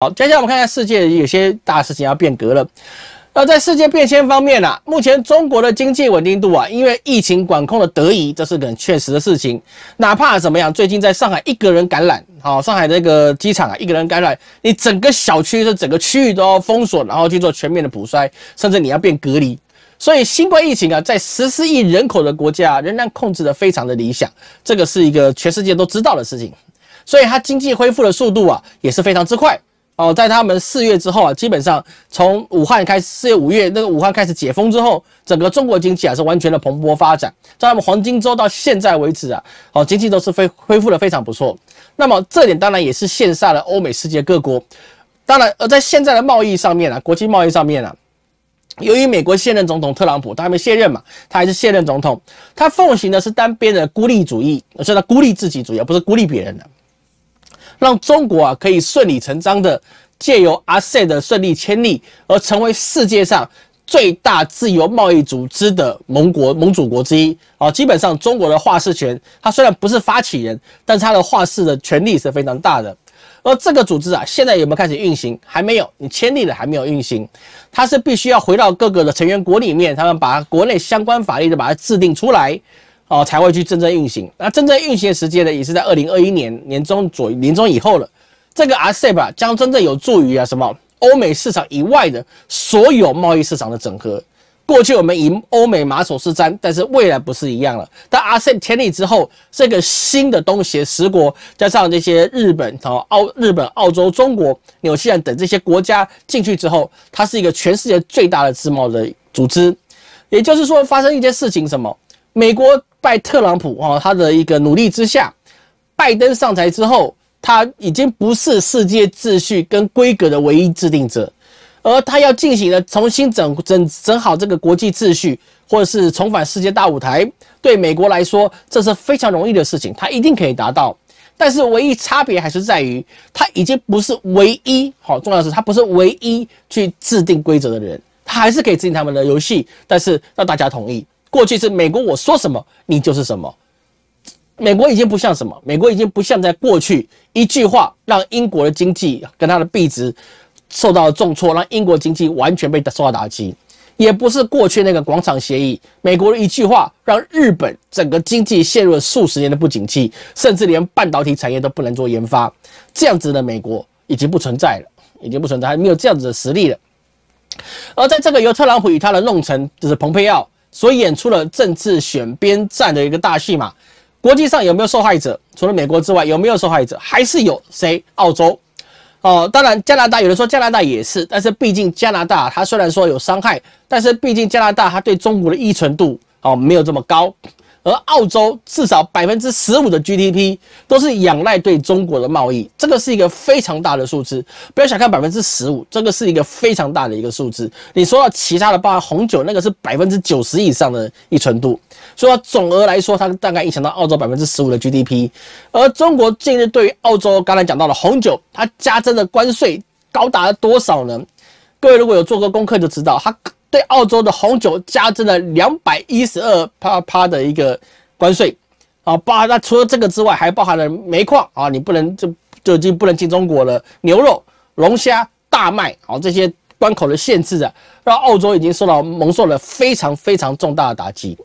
好，接下来我们看一下世界有些大事情要变革了。那在世界变迁方面呢？目前中国的经济稳定度啊，因为疫情管控的得宜，这是个很确实的事情。哪怕怎么样，最近在上海一个人感染，好，上海那个机场啊，一个人感染，你整个小区、是整个区域都要封锁，然后去做全面的补衰，甚至你要变隔离。所以新冠疫情啊，在十四亿人口的国家仍然控制的非常的理想，这个是一个全世界都知道的事情。所以它经济恢复的速度啊，也是非常之快。哦，在他们四月之后啊，基本上从武汉开始，四月五月那个武汉开始解封之后，整个中国经济啊是完全的蓬勃发展，在他们黄金周到现在为止啊，好经济都是恢恢复的非常不错。那么这点当然也是羡煞了欧美世界各国。当然，而在现在的贸易上面啊，国际贸易上面啊，由于美国现任总统特朗普，他还没卸任嘛，他还是现任总统，他奉行的是单边的孤立主义，而以他孤立自己主义，而不是孤立别人的。让中国啊可以顺理成章的借由阿塞的顺利签立而成为世界上最大自由贸易组织的盟国盟主国之一啊。基本上中国的话事权，它虽然不是发起人，但它的话事的权力是非常大的。而这个组织啊，现在有没有开始运行？还没有，你签立了还没有运行，它是必须要回到各个的成员国里面，他们把国内相关法律都把它制定出来。哦，才会去真正运行。那真正运行的时间呢？也是在二零二一年年中左年中以后了。这个 RCEP 吧，将真正有助于啊什么欧美市场以外的所有贸易市场的整合。过去我们以欧美马首是瞻，但是未来不是一样了。但 RCEP 成立之后，这个新的东西，十国加上这些日本哦澳日本、澳洲、中国、纽西兰等这些国家进去之后，它是一个全世界最大的自贸的组织。也就是说，发生一件事情，什么美国。拜特朗普啊，他的一个努力之下，拜登上台之后，他已经不是世界秩序跟规则的唯一制定者，而他要进行的重新整整整好这个国际秩序，或者是重返世界大舞台，对美国来说，这是非常容易的事情，他一定可以达到。但是唯一差别还是在于，他已经不是唯一好重要的是，他不是唯一去制定规则的人，他还是可以制定他们的游戏，但是让大家同意。过去是美国，我说什么你就是什么。美国已经不像什么，美国已经不像在过去一句话让英国的经济跟它的币值受到了重挫，让英国经济完全被受到打击。也不是过去那个广场协议，美国的一句话让日本整个经济陷入了数十年的不景气，甚至连半导体产业都不能做研发。这样子的美国已经不存在了，已经不存在，还没有这样子的实力了。而在这个由特朗普与他的弄臣，就是蓬佩奥。所以演出了政治选边站的一个大戏嘛？国际上有没有受害者？除了美国之外，有没有受害者？还是有谁？澳洲哦，当然加拿大，有人说加拿大也是，但是毕竟加拿大，它虽然说有伤害，但是毕竟加拿大，它对中国的依存度哦没有这么高。而澳洲至少百分之十五的 GDP 都是仰赖对中国的贸易，这个是一个非常大的数字。不要小看百分之十五，这个是一个非常大的一个数字。你说到其他的，包含红酒，那个是百分之九十以上的依存度。所以总额来说，它大概影响到澳洲百分之十五的 GDP。而中国近日对于澳洲刚才讲到的红酒，它加征的关税高达了多少呢？各位如果有做过功课，就知道它。对澳洲的红酒加征了两百一十二啪啪的一个关税，啊，包那除了这个之外，还包含了煤矿啊，你不能就就已经不能进中国了。牛肉、龙虾、大麦，啊这些关口的限制啊，让澳洲已经受到蒙受了非常非常重大的打击。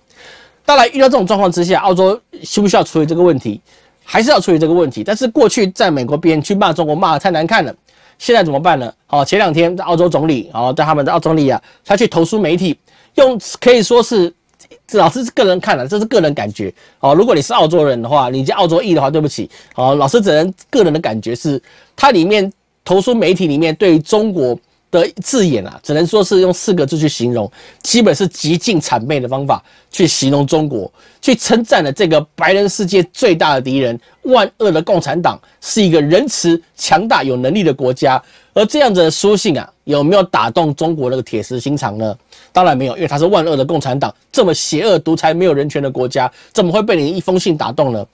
当然，遇到这种状况之下，澳洲需不需要处理这个问题，还是要处理这个问题。但是过去在美国边去骂中国骂的太难看了。现在怎么办呢？好，前两天在澳洲总理，哦，在他们的澳洲总理啊，他去投诉媒体，用可以说是，老师个人看了，这是个人感觉。哦，如果你是澳洲人的话，你叫澳洲裔的话，对不起，哦，老师只能个人的感觉是，他里面投诉媒体里面对中国。的字眼啊，只能说是用四个字去形容，基本是极尽谄媚的方法去形容中国，去称赞了这个白人世界最大的敌人——万恶的共产党，是一个仁慈、强大、有能力的国家。而这样子的书信啊，有没有打动中国那个铁石心肠呢？当然没有，因为他是万恶的共产党，这么邪恶、独裁、没有人权的国家，怎么会被你一封信打动呢？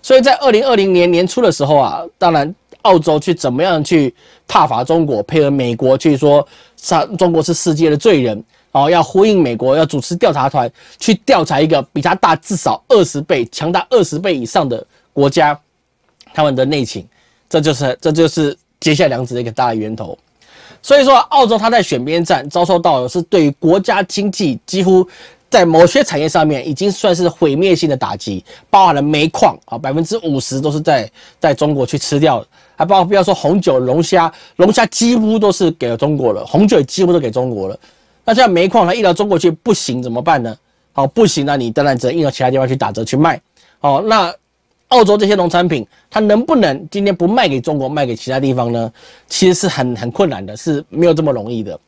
所以在二零二零年年初的时候啊，当然。澳洲去怎么样去踏伐中国，配合美国去说，上中国是世界的罪人，然后要呼应美国，要主持调查团去调查一个比他大至少二十倍、强大二十倍以上的国家，他们的内情，这就是这就是接下来两子的一个大源头。所以说，澳洲他在选边站，遭受到的是对于国家经济几乎。在某些产业上面已经算是毁灭性的打击，包含了煤矿啊，百分之五十都是在在中国去吃掉，还包括不要说红酒、龙虾，龙虾几乎都是给了中国了，红酒几乎都给中国了。那现在煤矿它运到中国去不行怎么办呢？好，不行，那你当然只能运到其他地方去打折去卖。哦，那澳洲这些农产品它能不能今天不卖给中国，卖给其他地方呢？其实是很很困难的，是没有这么容易的。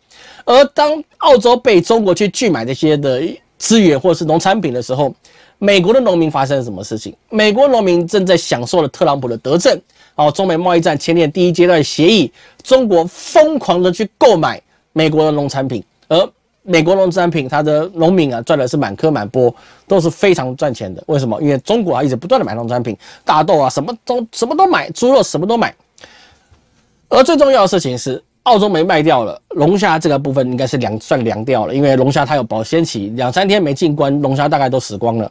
而当澳洲被中国去拒买这些的。资源或者是农产品的时候，美国的农民发生了什么事情？美国农民正在享受了特朗普的德政啊！中美贸易战签订第一阶段协议，中国疯狂的去购买美国的农产品，而美国农产品它的农民啊赚的是满颗满钵，都是非常赚钱的。为什么？因为中国啊一直不断的买农产品，大豆啊什么都什么都买，猪肉什么都买，而最重要的事情是。澳洲没卖掉了，龙虾这个部分应该是凉，算凉掉了，因为龙虾它有保鲜期，两三天没进关，龙虾大概都死光了。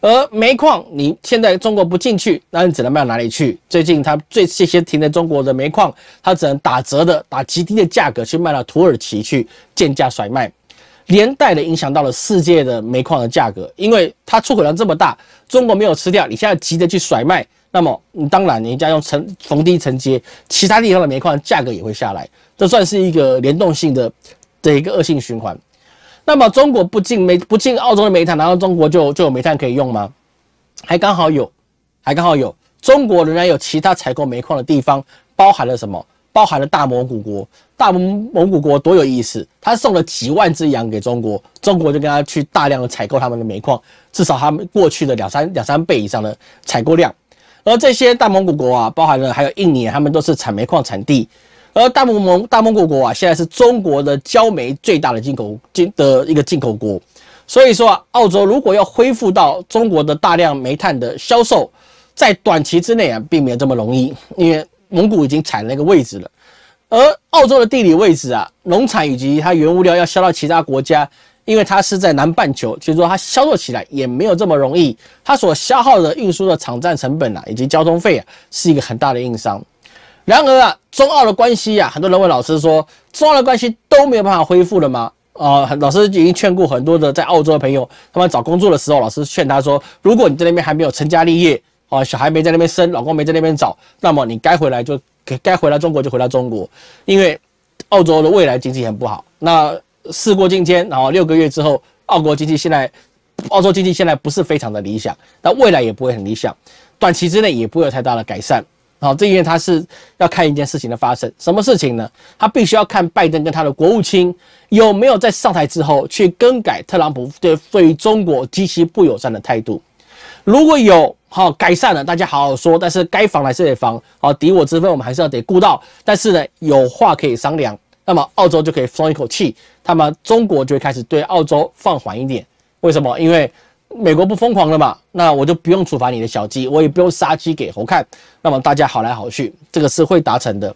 而煤矿，你现在中国不进去，那你只能卖哪里去？最近它最这些停在中国的煤矿，它只能打折的，打极低的价格去卖到土耳其去贱价甩卖，连带的影响到了世界的煤矿的价格，因为它出口量这么大，中国没有吃掉，你现在急着去甩卖。那么你当然，人家用承逢低承接，其他地方的煤矿价格也会下来，这算是一个联动性的的一个恶性循环。那么中国不进煤不进澳洲的煤炭，难道中国就就有煤炭可以用吗？还刚好有，还刚好有。中国仍然有其他采购煤矿的地方，包含了什么？包含了大蒙古国。大蒙蒙古国多有意思，他送了几万只羊给中国，中国就跟他去大量的采购他们的煤矿，至少他们过去的两三两三倍以上的采购量。而这些大蒙古国啊，包含了还有印尼，他们都是产煤矿产地。而大蒙蒙大蒙古国啊，现在是中国的焦煤最大的进口进的一个进口国。所以说啊，澳洲如果要恢复到中国的大量煤炭的销售，在短期之内啊，并没有这么容易，因为蒙古已经踩那个位置了。而澳洲的地理位置啊，农产以及它原物料要销到其他国家。因为它是在南半球，其实说它销售起来也没有这么容易。它所消耗的运输的场站成本啊，以及交通费啊，是一个很大的硬伤。然而啊，中澳的关系啊，很多人问老师说，中澳的关系都没有办法恢复了吗？啊，老师已经劝过很多的在澳洲的朋友，他们找工作的时候，老师劝他说，如果你在那边还没有成家立业，哦，小孩没在那边生，老公没在那边找，那么你该回来就该回来中国就回到中国，因为澳洲的未来经济很不好。那事过境迁，然后六个月之后，澳国经济现在，澳洲经济现在不是非常的理想，那未来也不会很理想，短期之内也不会有太大的改善。好，这一点他是要看一件事情的发生，什么事情呢？他必须要看拜登跟他的国务卿有没有在上台之后去更改特朗普对于中国极其不友善的态度。如果有，好改善了，大家好好说。但是该防还是得防，好敌我之分我们还是要得顾到。但是呢，有话可以商量，那么澳洲就可以松一口气。那么中国就会开始对澳洲放缓一点，为什么？因为美国不疯狂了嘛，那我就不用处罚你的小鸡，我也不用杀鸡给猴看。那么大家好来好去，这个是会达成的。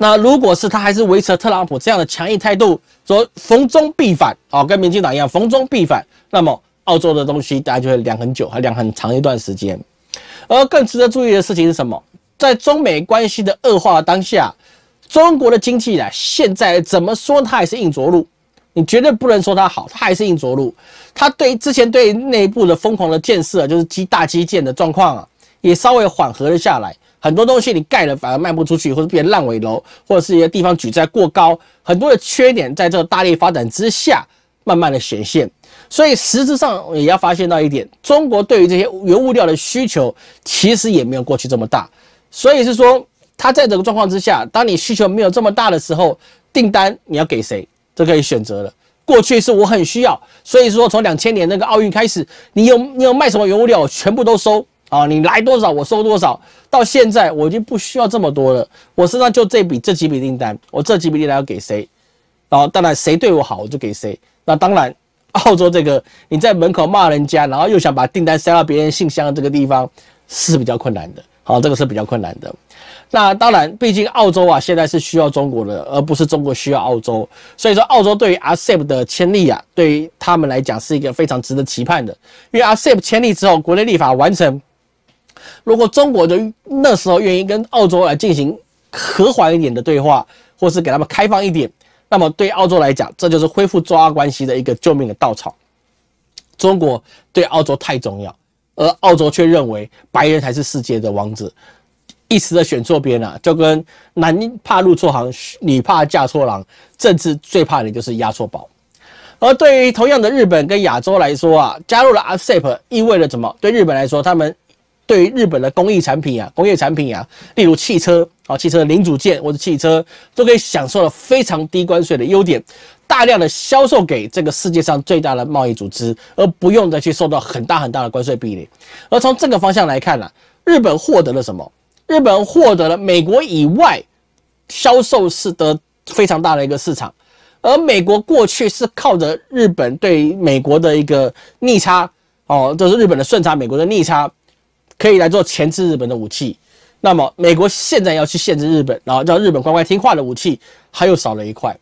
那如果是他还是维持特朗普这样的强硬态度，说逢中必反，哦，跟民进党一样逢中必反，那么澳洲的东西大家就会凉很久，还凉很长一段时间。而更值得注意的事情是什么？在中美关系的恶化当下。中国的经济啊，现在怎么说它也是硬着陆，你绝对不能说它好，它还是硬着陆。它对之前对内部的疯狂的建设，就是基大基建的状况啊，也稍微缓和了下来。很多东西你盖了反而卖不出去，或者变烂尾楼，或者是一个地方举债过高，很多的缺点在这个大力发展之下慢慢的显现。所以实质上也要发现到一点，中国对于这些原物料的需求其实也没有过去这么大。所以是说。他在这个状况之下，当你需求没有这么大的时候，订单你要给谁，这可以选择了。过去是我很需要，所以说从两千年那个奥运开始，你有你有卖什么原料，全部都收啊，你来多少我收多少。到现在我已经不需要这么多了，我身上就这笔这几笔订单，我这几笔订单要给谁？然后当然谁对我好我就给谁。那当然，澳洲这个你在门口骂人家，然后又想把订单塞到别人信箱这个地方是比较困难的。好，这个是比较困难的。那当然，毕竟澳洲啊，现在是需要中国的，而不是中国需要澳洲。所以说，澳洲对于 a s a e p 的签立啊，对于他们来讲是一个非常值得期盼的。因为 a s a e p 签立之后，国内立法完成，如果中国在那时候愿意跟澳洲来进行和缓一点的对话，或是给他们开放一点，那么对澳洲来讲，这就是恢复中澳关系的一个救命的稻草。中国对澳洲太重要，而澳洲却认为白人才是世界的王子。一时的选错边了，就跟男怕入错行，女怕嫁错郎，政治最怕的就是押错宝。而对于同样的日本跟亚洲来说啊，加入了 F c e p 意味着什么？对日本来说，他们对于日本的工艺产品啊、工业产品啊，例如汽车啊、汽车的零组件或者汽车，都可以享受了非常低关税的优点，大量的销售给这个世界上最大的贸易组织，而不用再去受到很大很大的关税壁垒。而从这个方向来看呢，日本获得了什么？日本获得了美国以外销售是的非常大的一个市场，而美国过去是靠着日本对美国的一个逆差，哦，这是日本的顺差，美国的逆差，可以来做钳制日本的武器。那么美国现在要去限制日本，然后让日本乖乖听话的武器，它又少了一块。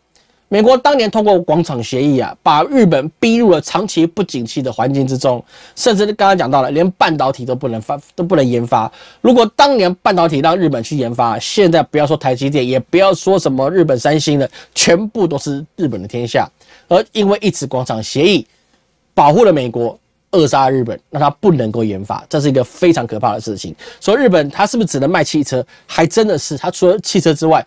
美国当年通过广场协议啊，把日本逼入了长期不景气的环境之中，甚至刚刚讲到了，连半导体都不能发都不能研发。如果当年半导体让日本去研发，现在不要说台积电，也不要说什么日本三星了，全部都是日本的天下。而因为一直广场协议保护了美国，扼杀日本，那它不能够研发，这是一个非常可怕的事情。所以日本它是不是只能卖汽车？还真的是，它除了汽车之外。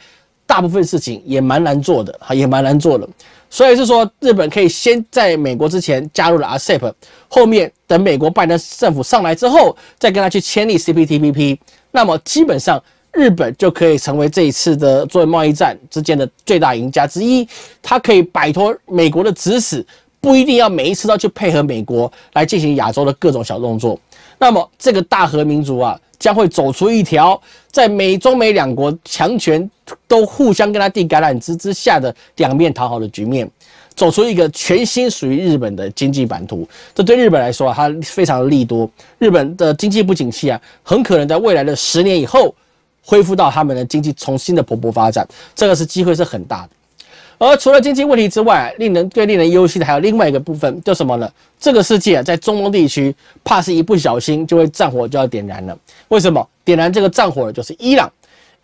大部分事情也蛮难做的，哈，也蛮难做的。所以是说，日本可以先在美国之前加入了阿 s e p 后面等美国拜登政府上来之后，再跟他去签立 CPTPP。那么基本上，日本就可以成为这一次的作为贸易战之间的最大赢家之一。它可以摆脱美国的指使，不一定要每一次都要去配合美国来进行亚洲的各种小动作。那么这个大和民族啊。将会走出一条在美中美两国强权都互相跟他递橄榄枝之下的两面讨好的局面，走出一个全新属于日本的经济版图。这对日本来说啊，它非常的利多。日本的经济不景气啊，很可能在未来的十年以后恢复到他们的经济重新的蓬勃发展，这个是机会是很大的。而除了经济问题之外，令人最令人忧心的还有另外一个部分，叫什么呢？这个世界啊，在中东地区，怕是一不小心就会战火就要点燃了。为什么？点燃这个战火的就是伊朗。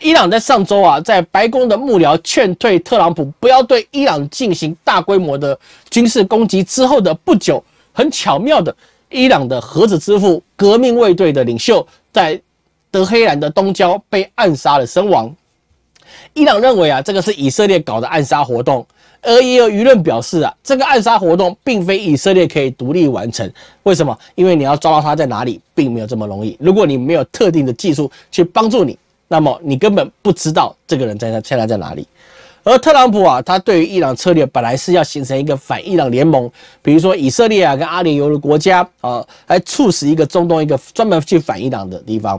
伊朗在上周啊，在白宫的幕僚劝退特朗普不要对伊朗进行大规模的军事攻击之后的不久，很巧妙的，伊朗的核子之父、革命卫队的领袖，在德黑兰的东郊被暗杀了身亡。伊朗认为啊，这个是以色列搞的暗杀活动，而也有舆论表示啊，这个暗杀活动并非以色列可以独立完成。为什么？因为你要抓到他在哪里，并没有这么容易。如果你没有特定的技术去帮助你，那么你根本不知道这个人在现在在哪里。而特朗普啊，他对于伊朗策略本来是要形成一个反伊朗联盟，比如说以色列啊跟阿联酋的国家啊，来促使一个中东一个专门去反伊朗的地方。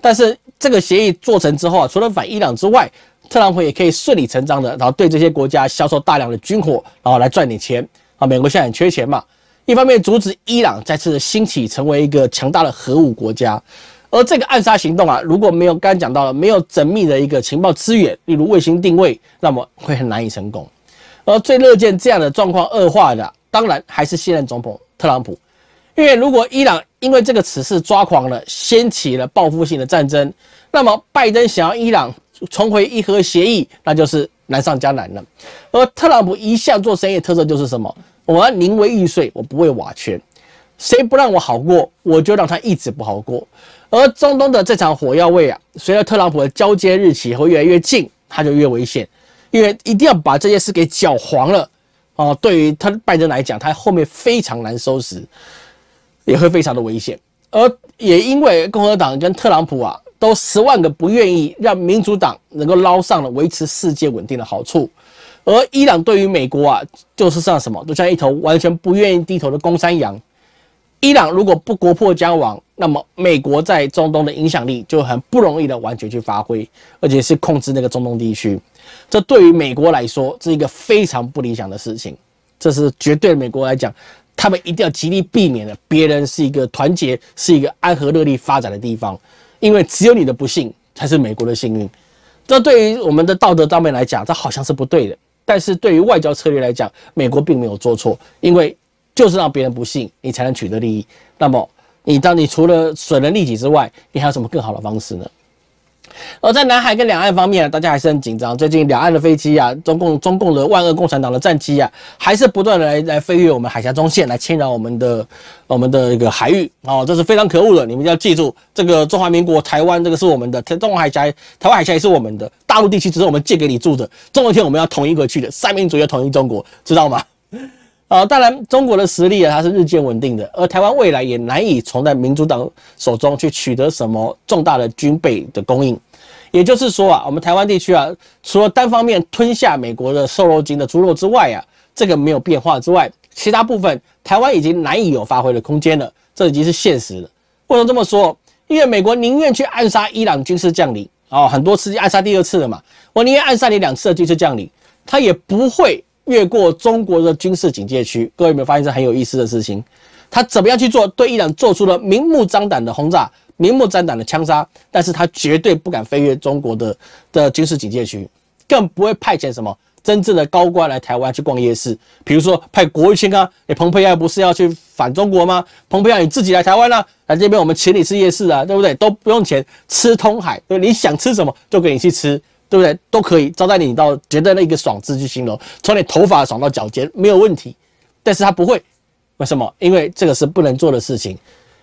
但是这个协议做成之后啊，除了反伊朗之外，特朗普也可以顺理成章的，然后对这些国家销售大量的军火，然后来赚点钱啊。美国现在很缺钱嘛，一方面阻止伊朗再次兴起成为一个强大的核武国家，而这个暗杀行动啊，如果没有刚才讲到了，没有缜密的一个情报资源，例如卫星定位，那么会很难以成功。而最乐见这样的状况恶化的，当然还是现任总统特朗普，因为如果伊朗因为这个此事抓狂了，掀起了报复性的战争，那么拜登想要伊朗。重回伊核协议，那就是难上加难了。而特朗普一向做生意特色就是什么？我宁为玉碎，我不为瓦全。谁不让我好过，我就让他一直不好过。而中东的这场火药味啊，随着特朗普的交接日期会越来越近，他就越危险，因为一定要把这件事给搅黄了哦。对于他拜登来讲，他后面非常难收拾，也会非常的危险。而也因为共和党跟特朗普啊。都十万个不愿意让民主党能够捞上了维持世界稳定的好处，而伊朗对于美国啊，就是像什么，就像一头完全不愿意低头的公山羊。伊朗如果不国破家亡，那么美国在中东的影响力就很不容易的完全去发挥，而且是控制那个中东地区。这对于美国来说是一个非常不理想的事情，这是绝对美国来讲，他们一定要极力避免的。别人是一个团结、是一个安和乐利发展的地方。因为只有你的不幸才是美国的幸运，这对于我们的道德方面来讲，这好像是不对的。但是对于外交策略来讲，美国并没有做错，因为就是让别人不幸，你才能取得利益。那么，你当你除了损人利己之外，你还有什么更好的方式呢？而在南海跟两岸方面，大家还是很紧张。最近两岸的飞机啊，中共中共的万恶共产党的战机啊，还是不断的来来飞越我们海峡中线，来侵扰我们的我们的一个海域哦，这是非常可恶的。你们要记住，这个中华民国台湾，这个是我们的台华海峡，台湾海峡也是我们的大陆地区，只是我们借给你住的。总有一天我们要统一回去的，三民主义统一中国，知道吗？啊，当然，中国的实力啊，它是日渐稳定的，而台湾未来也难以从在民主党手中去取得什么重大的军备的供应。也就是说啊，我们台湾地区啊，除了单方面吞下美国的瘦肉精的猪肉之外啊，这个没有变化之外，其他部分台湾已经难以有发挥的空间了，这已经是现实了。为什么这么说？因为美国宁愿去暗杀伊朗军事将领，哦，很多次暗杀第二次了嘛，我宁愿暗杀你两次的军事将领，他也不会。越过中国的军事警戒区，各位有没有发现这很有意思的事情？他怎么样去做？对伊朗做出了明目张胆的轰炸、明目张胆的枪杀，但是他绝对不敢飞越中国的的军事警戒区，更不会派遣什么真正的高官来台湾去逛夜市。比如说派国务卿啊，哎，蓬佩奥不是要去反中国吗？蓬佩奥你自己来台湾了，来这边我们请你吃夜市啊，对不对？都不用钱，吃通海，你想吃什么就给你去吃。对不对？都可以招待你到觉得那个爽字去形容，从你头发爽到脚尖没有问题。但是他不会，为什么？因为这个是不能做的事情。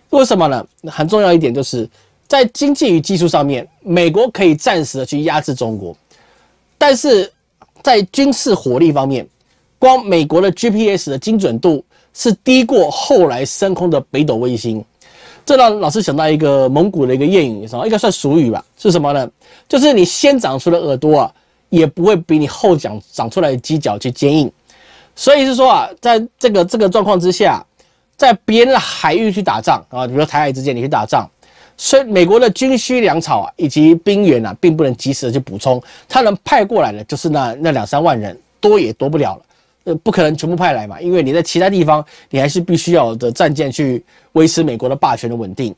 为什么呢？很重要一点就是在经济与技术上面，美国可以暂时的去压制中国，但是在军事火力方面，光美国的 GPS 的精准度是低过后来升空的北斗卫星。这让老师想到一个蒙古的一个谚语，什么应该算俗语吧？是什么呢？就是你先长出的耳朵啊，也不会比你后长长出来的犄角去坚硬。所以是说啊，在这个这个状况之下，在别人的海域去打仗啊，比如说台海之间你去打仗，所以美国的军需粮草啊以及兵员啊，并不能及时的去补充，他能派过来的，就是那那两三万人，多也多不了了。呃，不可能全部派来嘛，因为你在其他地方，你还是必须要的战舰去维持美国的霸权的稳定。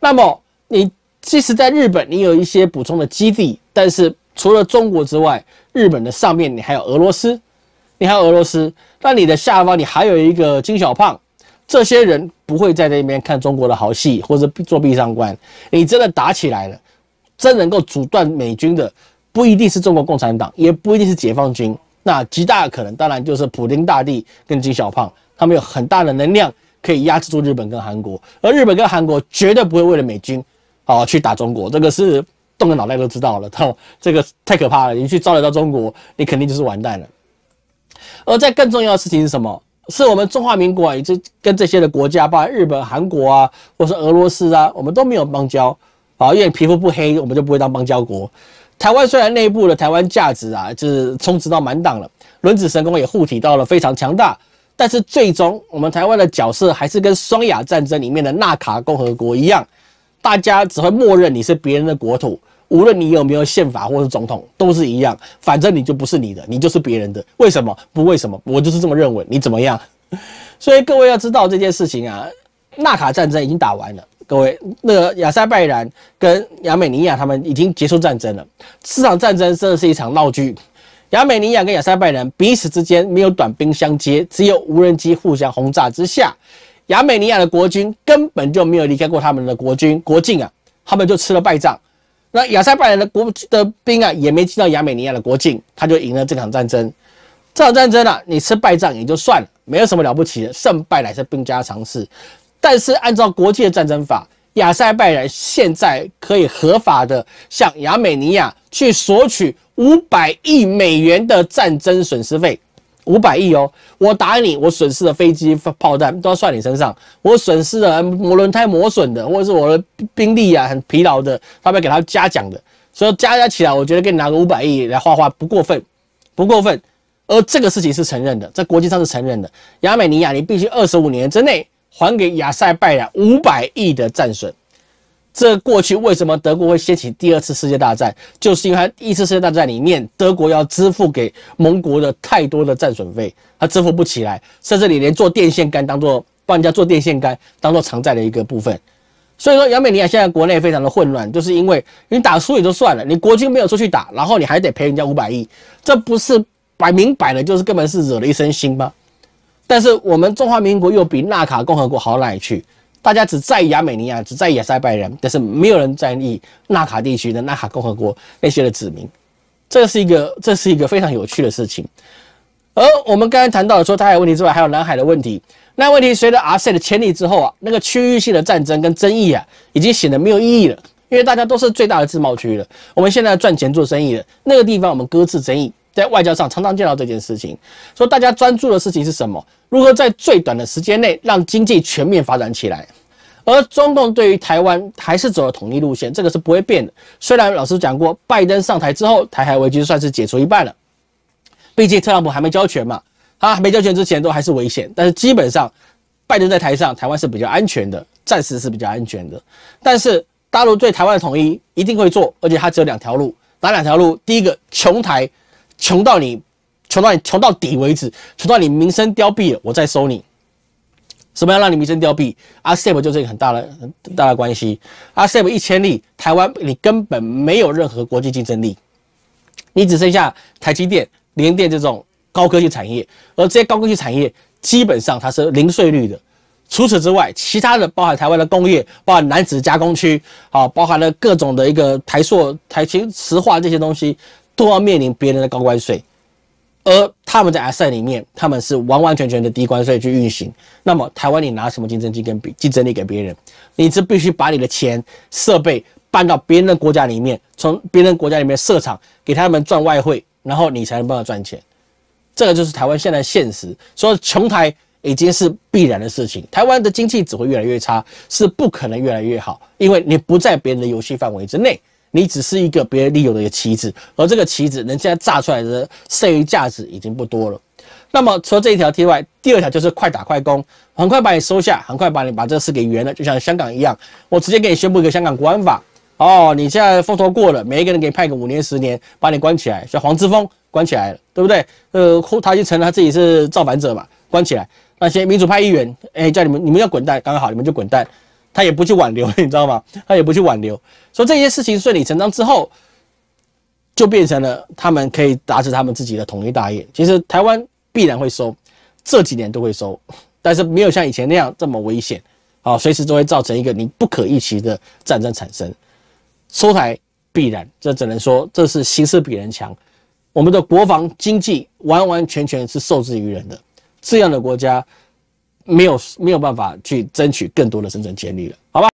那么你即使在日本，你有一些补充的基地，但是除了中国之外，日本的上面你还有俄罗斯，你还有俄罗斯，那你的下方你还有一个金小胖，这些人不会在那边看中国的好戏或者做壁上关。你真的打起来了，真能够阻断美军的，不一定是中国共产党，也不一定是解放军。那极大的可能，当然就是普丁大帝跟金小胖，他们有很大的能量可以压制住日本跟韩国，而日本跟韩国绝对不会为了美军，啊去打中国，这个是动个脑袋都知道了。他这个太可怕了，你去招惹到中国，你肯定就是完蛋了。而在更重要的事情是什么？是我们中华民国啊，以及跟这些的国家，包括日本、韩国啊，或是俄罗斯啊，我们都没有邦交，啊，因为皮肤不黑，我们就不会当邦交国。台湾虽然内部的台湾价值啊，就是充值到满档了，轮子神功也护体到了非常强大，但是最终我们台湾的角色还是跟双亚战争里面的纳卡共和国一样，大家只会默认你是别人的国土，无论你有没有宪法或是总统，都是一样，反正你就不是你的，你就是别人的。为什么不？为什么？我就是这么认为。你怎么样？所以各位要知道这件事情啊，纳卡战争已经打完了。各位，那个亚塞拜然跟亚美尼亚他们已经结束战争了。这场战争真的是一场闹剧。亚美尼亚跟亚塞拜然彼此之间没有短兵相接，只有无人机互相轰炸之下，亚美尼亚的国军根本就没有离开过他们的国军国境啊，他们就吃了败仗。那亚塞拜然的国的兵啊，也没进到亚美尼亚的国境，他就赢了这场战争。这场战争啊，你吃败仗也就算了，没有什么了不起的，胜败乃是兵家常事。但是，按照国际的战争法，亚塞拜然现在可以合法的向亚美尼亚去索取五百亿美元的战争损失费，五百亿哦！我打你，我损失的飞机炮弹都要算你身上，我损失的磨轮胎磨损的，或者是我的兵力啊很疲劳的，他们给他嘉奖的，所以加加起来，我觉得给你拿个五百亿来花花不过分，不过分。而这个事情是承认的，在国际上是承认的，亚美尼亚你必须二十五年之内。还给亚塞拜然五百亿的战损，这过去为什么德国会掀起第二次世界大战？就是因为第一次世界大战里面德国要支付给盟国的太多的战损费，他支付不起来，甚至你连做电线杆当做帮人家做电线杆当做偿债的一个部分。所以说，美尼亚现在国内非常的混乱，就是因为你打输也就算了，你国军没有出去打，然后你还得赔人家五百亿，这不是摆明摆的，就是根本是惹了一身腥吗？但是我们中华民国又比纳卡共和国好哪里去？大家只在意亚美尼亚，只在意亚塞拜人，但是没有人在意纳卡地区的纳卡共和国那些的子民。这是一个，这是一个非常有趣的事情。而我们刚才谈到的说，台海问题之外，还有南海的问题。那问题随着阿塞的签立之后啊，那个区域性的战争跟争议啊，已经显得没有意义了。因为大家都是最大的自贸区了，我们现在赚钱做生意了，那个地方我们搁置争议。在外交上常常见到这件事情，说大家专注的事情是什么？如何在最短的时间内让经济全面发展起来？而中共对于台湾还是走了统一路线，这个是不会变的。虽然老师讲过，拜登上台之后，台海危机算是解除一半了，毕竟特朗普还没交权嘛，他还没交权之前都还是危险。但是基本上，拜登在台上，台湾是比较安全的，暂时是比较安全的。但是大陆对台湾的统一一定会做，而且它只有两条路，哪两条路？第一个，琼台。穷到你，穷到你，穷到底为止，穷到你名声凋敝了，我再收你。什么样让你名声凋敝？阿 s e p 就是一个很大的、很大的关系。阿 s e p 一千例，台湾你根本没有任何国际竞争力，你只剩下台积电、联电这种高科技产业，而这些高科技产业基本上它是零税率的。除此之外，其他的包含台湾的工业，包含南子加工区，啊，包含了各种的一个台硕、台勤石化这些东西。都要面临别人的高关税，而他们在 S 塞里面，他们是完完全全的低关税去运行。那么台湾你拿什么竞争力跟比？竞争力给别人，你是必须把你的钱、设备搬到别人的国家里面，从别人国家里面设厂，给他们赚外汇，然后你才能帮他赚钱。这个就是台湾现在现实，所以穷台已经是必然的事情。台湾的经济只会越来越差，是不可能越来越好，因为你不在别人的游戏范围之内。你只是一个别人利用的一个棋子，而这个棋子能现在炸出来的剩余价值已经不多了。那么，除了这一条之外，第二条就是快打快攻，很快把你收下，很快把你把这个事给圆了。就像香港一样，我直接给你宣布一个香港国安法哦，你现在风头过了，每一个人给你派个五年、十年，把你关起来。像黄之锋关起来了，对不对？呃，他就承认他自己是造反者嘛，关起来。那些民主派议员，哎，叫你们你们要滚蛋，刚刚好，你们就滚蛋。他也不去挽留，你知道吗？他也不去挽留，所以这些事情顺理成章之后，就变成了他们可以达成他们自己的统一大业。其实台湾必然会收，这几年都会收，但是没有像以前那样这么危险，啊，随时都会造成一个你不可预期的战争产生。收台必然，这只能说这是形势比人强。我们的国防经济完完全全是受制于人的这样的国家。没有没有办法去争取更多的生存权利了，好吧。